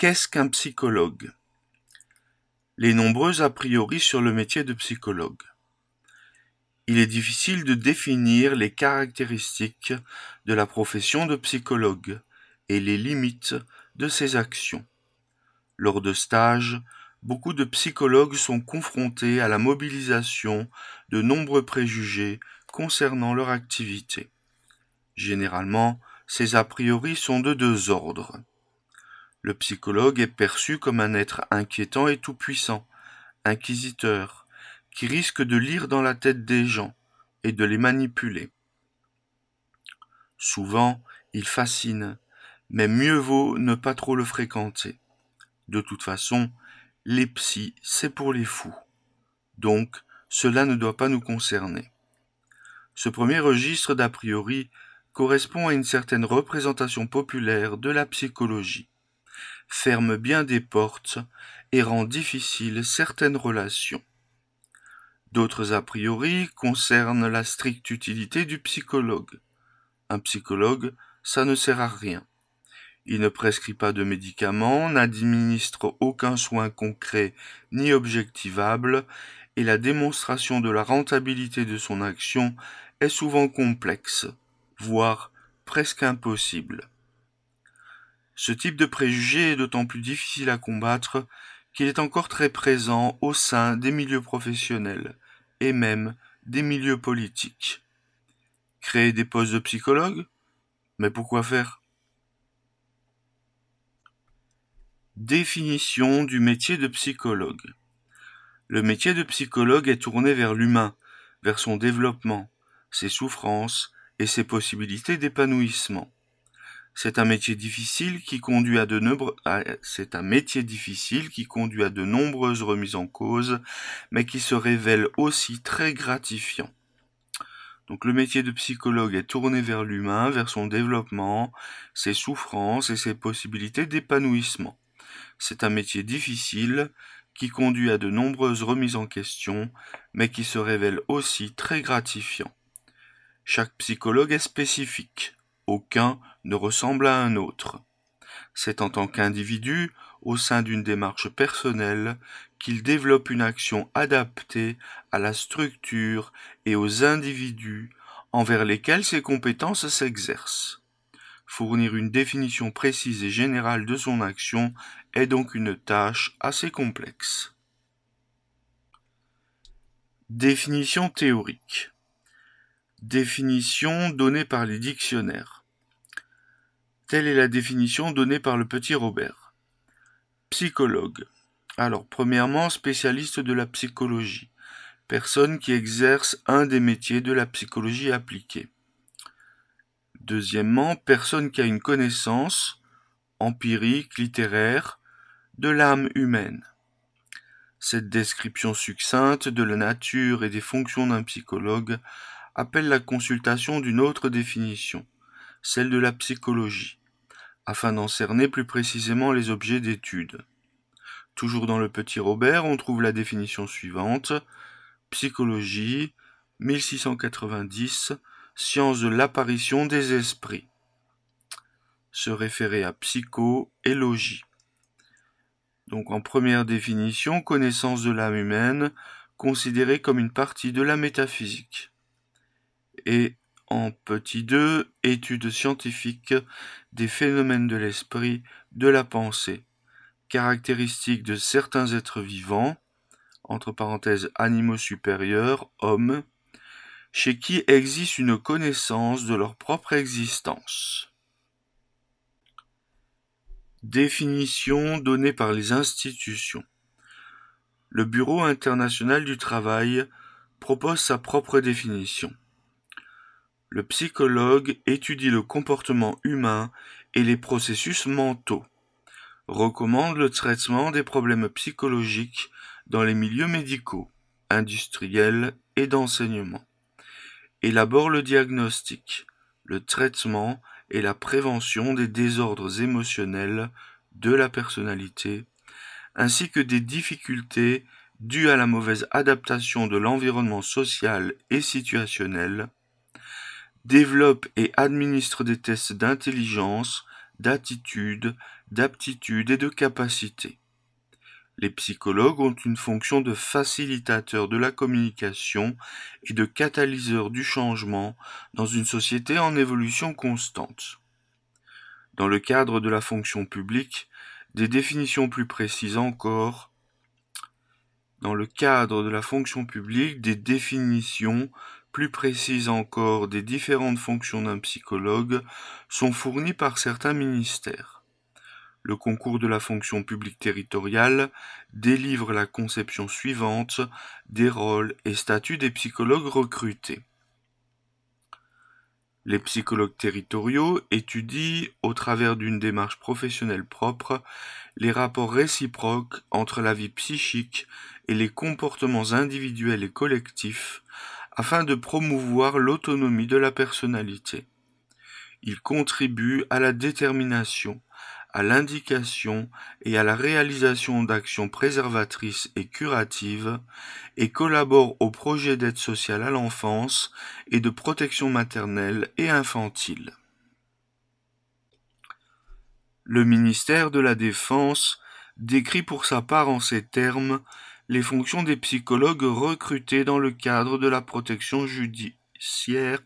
Qu'est-ce qu'un psychologue Les nombreux a priori sur le métier de psychologue. Il est difficile de définir les caractéristiques de la profession de psychologue et les limites de ses actions. Lors de stages, beaucoup de psychologues sont confrontés à la mobilisation de nombreux préjugés concernant leur activité. Généralement, ces a priori sont de deux ordres. Le psychologue est perçu comme un être inquiétant et tout-puissant, inquisiteur, qui risque de lire dans la tête des gens et de les manipuler. Souvent, il fascine, mais mieux vaut ne pas trop le fréquenter. De toute façon, les psys, c'est pour les fous. Donc, cela ne doit pas nous concerner. Ce premier registre d'a priori correspond à une certaine représentation populaire de la psychologie ferme bien des portes et rend difficiles certaines relations. D'autres a priori concernent la stricte utilité du psychologue. Un psychologue, ça ne sert à rien. Il ne prescrit pas de médicaments, n'administre aucun soin concret ni objectivable, et la démonstration de la rentabilité de son action est souvent complexe, voire presque impossible. Ce type de préjugé est d'autant plus difficile à combattre qu'il est encore très présent au sein des milieux professionnels et même des milieux politiques. Créer des postes de psychologue Mais pourquoi faire Définition du métier de psychologue. Le métier de psychologue est tourné vers l'humain, vers son développement, ses souffrances et ses possibilités d'épanouissement. C'est un métier difficile qui conduit à de nombreuses remises en cause, mais qui se révèle aussi très gratifiant. Donc le métier de psychologue est tourné vers l'humain, vers son développement, ses souffrances et ses possibilités d'épanouissement. C'est un métier difficile qui conduit à de nombreuses remises en question, mais qui se révèle aussi très gratifiant. Chaque psychologue est spécifique aucun ne ressemble à un autre. C'est en tant qu'individu, au sein d'une démarche personnelle, qu'il développe une action adaptée à la structure et aux individus envers lesquels ses compétences s'exercent. Fournir une définition précise et générale de son action est donc une tâche assez complexe. Définition théorique. Définition donnée par les dictionnaires. Telle est la définition donnée par le petit Robert. Psychologue. Alors, premièrement, spécialiste de la psychologie. Personne qui exerce un des métiers de la psychologie appliquée. Deuxièmement, personne qui a une connaissance empirique, littéraire, de l'âme humaine. Cette description succincte de la nature et des fonctions d'un psychologue appelle la consultation d'une autre définition, celle de la psychologie afin d'en cerner plus précisément les objets d'étude. Toujours dans le petit Robert, on trouve la définition suivante psychologie 1690 science de l'apparition des esprits se référer à psycho et logie. Donc en première définition, connaissance de l'âme humaine, considérée comme une partie de la métaphysique. Et en petit deux étude scientifique des phénomènes de l'esprit, de la pensée, caractéristiques de certains êtres vivants, entre parenthèses animaux supérieurs, hommes, chez qui existe une connaissance de leur propre existence. Définition donnée par les institutions. Le Bureau international du travail propose sa propre définition. Le psychologue étudie le comportement humain et les processus mentaux, recommande le traitement des problèmes psychologiques dans les milieux médicaux, industriels et d'enseignement, élabore le diagnostic, le traitement et la prévention des désordres émotionnels de la personnalité, ainsi que des difficultés dues à la mauvaise adaptation de l'environnement social et situationnel, développe et administre des tests d'intelligence, d'attitude, d'aptitude et de capacité. Les psychologues ont une fonction de facilitateur de la communication et de catalyseur du changement dans une société en évolution constante. Dans le cadre de la fonction publique, des définitions plus précises encore. Dans le cadre de la fonction publique, des définitions plus précises encore des différentes fonctions d'un psychologue sont fournies par certains ministères. Le concours de la fonction publique territoriale délivre la conception suivante des rôles et statuts des psychologues recrutés. Les psychologues territoriaux étudient, au travers d'une démarche professionnelle propre, les rapports réciproques entre la vie psychique et les comportements individuels et collectifs afin de promouvoir l'autonomie de la personnalité. Il contribue à la détermination, à l'indication et à la réalisation d'actions préservatrices et curatives et collabore au projet d'aide sociale à l'enfance et de protection maternelle et infantile. Le ministère de la Défense décrit pour sa part en ces termes les fonctions des psychologues recrutés dans le cadre de la protection judiciaire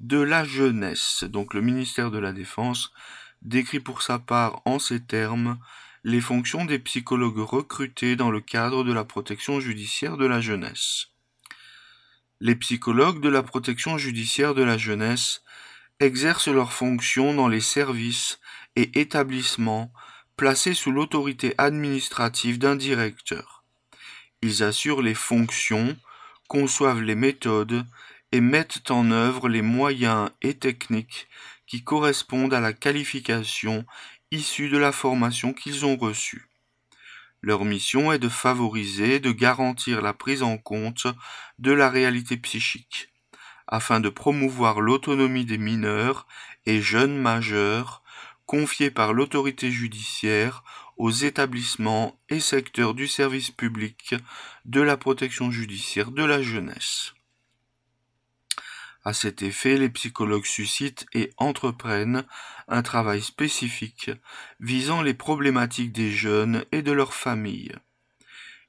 de la jeunesse. Donc le ministère de la Défense décrit pour sa part en ces termes les fonctions des psychologues recrutés dans le cadre de la protection judiciaire de la jeunesse. Les psychologues de la protection judiciaire de la jeunesse exercent leurs fonctions dans les services et établissements placés sous l'autorité administrative d'un directeur. Ils assurent les fonctions, conçoivent les méthodes et mettent en œuvre les moyens et techniques qui correspondent à la qualification issue de la formation qu'ils ont reçue. Leur mission est de favoriser et de garantir la prise en compte de la réalité psychique, afin de promouvoir l'autonomie des mineurs et jeunes majeurs confiés par l'autorité judiciaire aux établissements et secteurs du service public, de la protection judiciaire, de la jeunesse. À cet effet, les psychologues suscitent et entreprennent un travail spécifique visant les problématiques des jeunes et de leurs familles.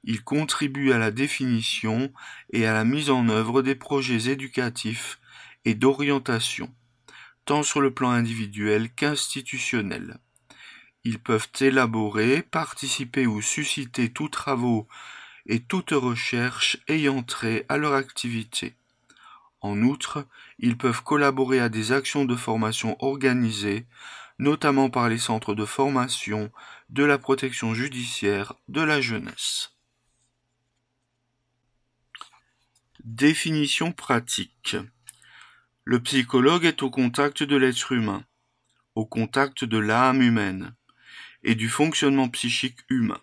Ils contribuent à la définition et à la mise en œuvre des projets éducatifs et d'orientation, tant sur le plan individuel qu'institutionnel. Ils peuvent élaborer, participer ou susciter tous travaux et toute recherche ayant trait à leur activité. En outre, ils peuvent collaborer à des actions de formation organisées, notamment par les centres de formation, de la protection judiciaire, de la jeunesse. Définition pratique. Le psychologue est au contact de l'être humain, au contact de l'âme humaine et du fonctionnement psychique humain,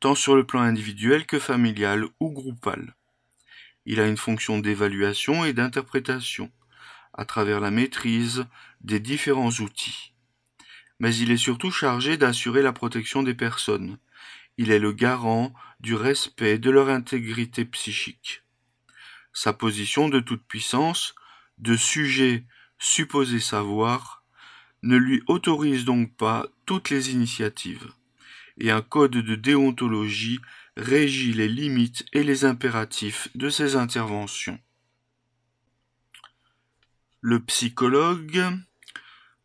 tant sur le plan individuel que familial ou groupal. Il a une fonction d'évaluation et d'interprétation, à travers la maîtrise des différents outils. Mais il est surtout chargé d'assurer la protection des personnes. Il est le garant du respect de leur intégrité psychique. Sa position de toute puissance, de sujet supposé savoir, ne lui autorise donc pas toutes les initiatives, et un code de déontologie régit les limites et les impératifs de ses interventions. Le psychologue,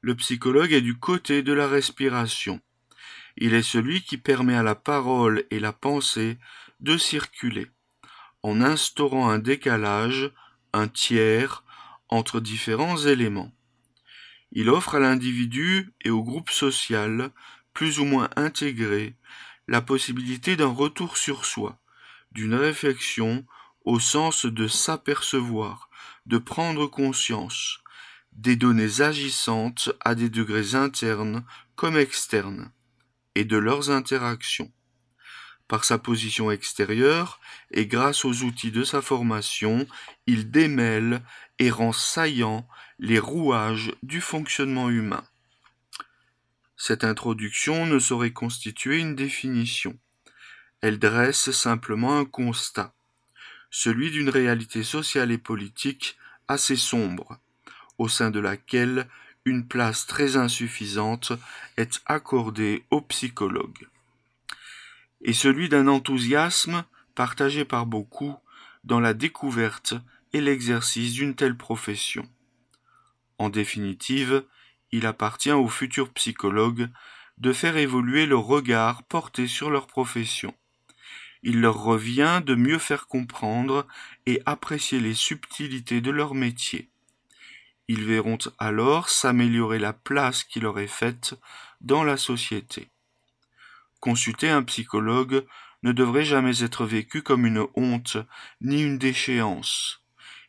le psychologue est du côté de la respiration. Il est celui qui permet à la parole et la pensée de circuler, en instaurant un décalage, un tiers, entre différents éléments. Il offre à l'individu et au groupe social, plus ou moins intégré, la possibilité d'un retour sur soi, d'une réflexion au sens de s'apercevoir, de prendre conscience, des données agissantes à des degrés internes comme externes, et de leurs interactions par sa position extérieure et grâce aux outils de sa formation, il démêle et rend saillant les rouages du fonctionnement humain. Cette introduction ne saurait constituer une définition. Elle dresse simplement un constat, celui d'une réalité sociale et politique assez sombre, au sein de laquelle une place très insuffisante est accordée aux psychologues et celui d'un enthousiasme partagé par beaucoup dans la découverte et l'exercice d'une telle profession. En définitive, il appartient aux futurs psychologues de faire évoluer le regard porté sur leur profession. Il leur revient de mieux faire comprendre et apprécier les subtilités de leur métier. Ils verront alors s'améliorer la place qui leur est faite dans la société. Consulter un psychologue ne devrait jamais être vécu comme une honte ni une déchéance.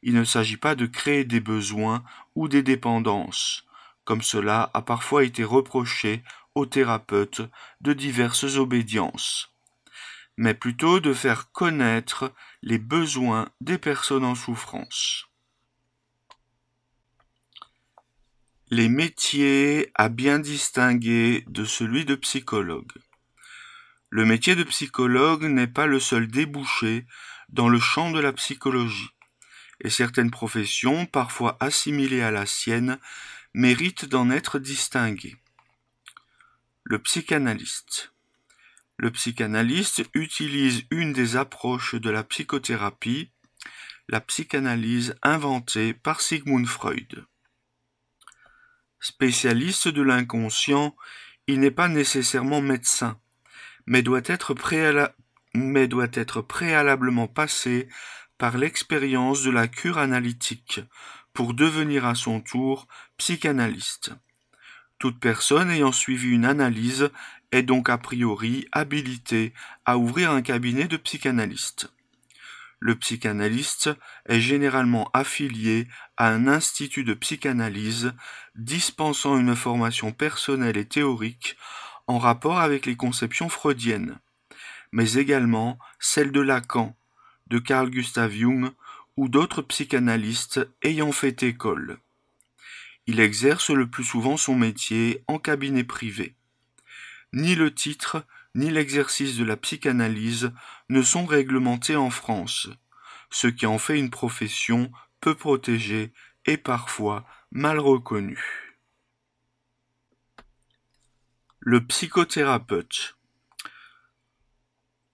Il ne s'agit pas de créer des besoins ou des dépendances, comme cela a parfois été reproché aux thérapeutes de diverses obédiences, mais plutôt de faire connaître les besoins des personnes en souffrance. Les métiers à bien distinguer de celui de psychologue. Le métier de psychologue n'est pas le seul débouché dans le champ de la psychologie, et certaines professions, parfois assimilées à la sienne, méritent d'en être distinguées. Le psychanalyste. Le psychanalyste utilise une des approches de la psychothérapie, la psychanalyse inventée par Sigmund Freud. Spécialiste de l'inconscient, il n'est pas nécessairement médecin mais doit être, préalablement passé par l'expérience de la cure analytique pour devenir à son tour psychanalyste. Toute personne ayant suivi une analyse est donc a priori habilitée à ouvrir un cabinet de psychanalyste. Le psychanalyste est généralement affilié à un institut de psychanalyse dispensant une formation personnelle et théorique en rapport avec les conceptions freudiennes, mais également celles de Lacan, de Carl Gustav Jung ou d'autres psychanalystes ayant fait école. Il exerce le plus souvent son métier en cabinet privé. Ni le titre ni l'exercice de la psychanalyse ne sont réglementés en France, ce qui en fait une profession peu protégée et parfois mal reconnue. Le psychothérapeute.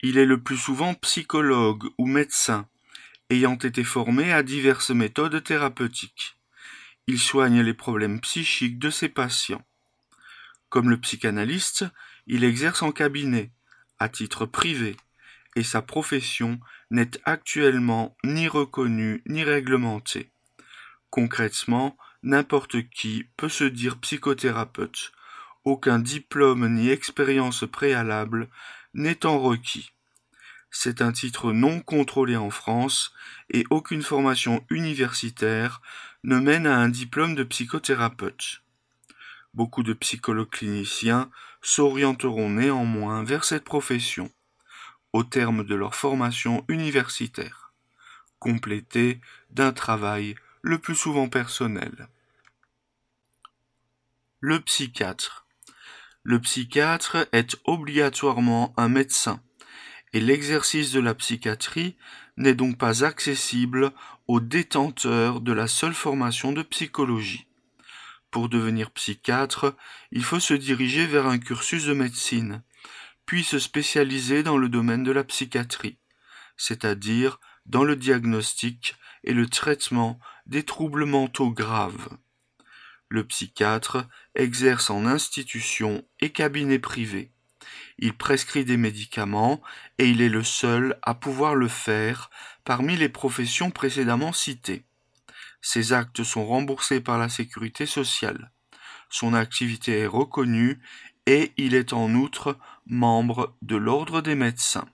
Il est le plus souvent psychologue ou médecin, ayant été formé à diverses méthodes thérapeutiques. Il soigne les problèmes psychiques de ses patients. Comme le psychanalyste, il exerce en cabinet, à titre privé, et sa profession n'est actuellement ni reconnue ni réglementée. Concrètement, n'importe qui peut se dire psychothérapeute, aucun diplôme ni expérience préalable n'étant requis. C'est un titre non contrôlé en France et aucune formation universitaire ne mène à un diplôme de psychothérapeute. Beaucoup de psychologues cliniciens s'orienteront néanmoins vers cette profession au terme de leur formation universitaire, complétée d'un travail le plus souvent personnel. Le psychiatre le psychiatre est obligatoirement un médecin, et l'exercice de la psychiatrie n'est donc pas accessible aux détenteurs de la seule formation de psychologie. Pour devenir psychiatre, il faut se diriger vers un cursus de médecine, puis se spécialiser dans le domaine de la psychiatrie, c'est-à-dire dans le diagnostic et le traitement des troubles mentaux graves. Le psychiatre exerce en institution et cabinet privé. Il prescrit des médicaments et il est le seul à pouvoir le faire parmi les professions précédemment citées. Ses actes sont remboursés par la sécurité sociale. Son activité est reconnue et il est en outre membre de l'ordre des médecins.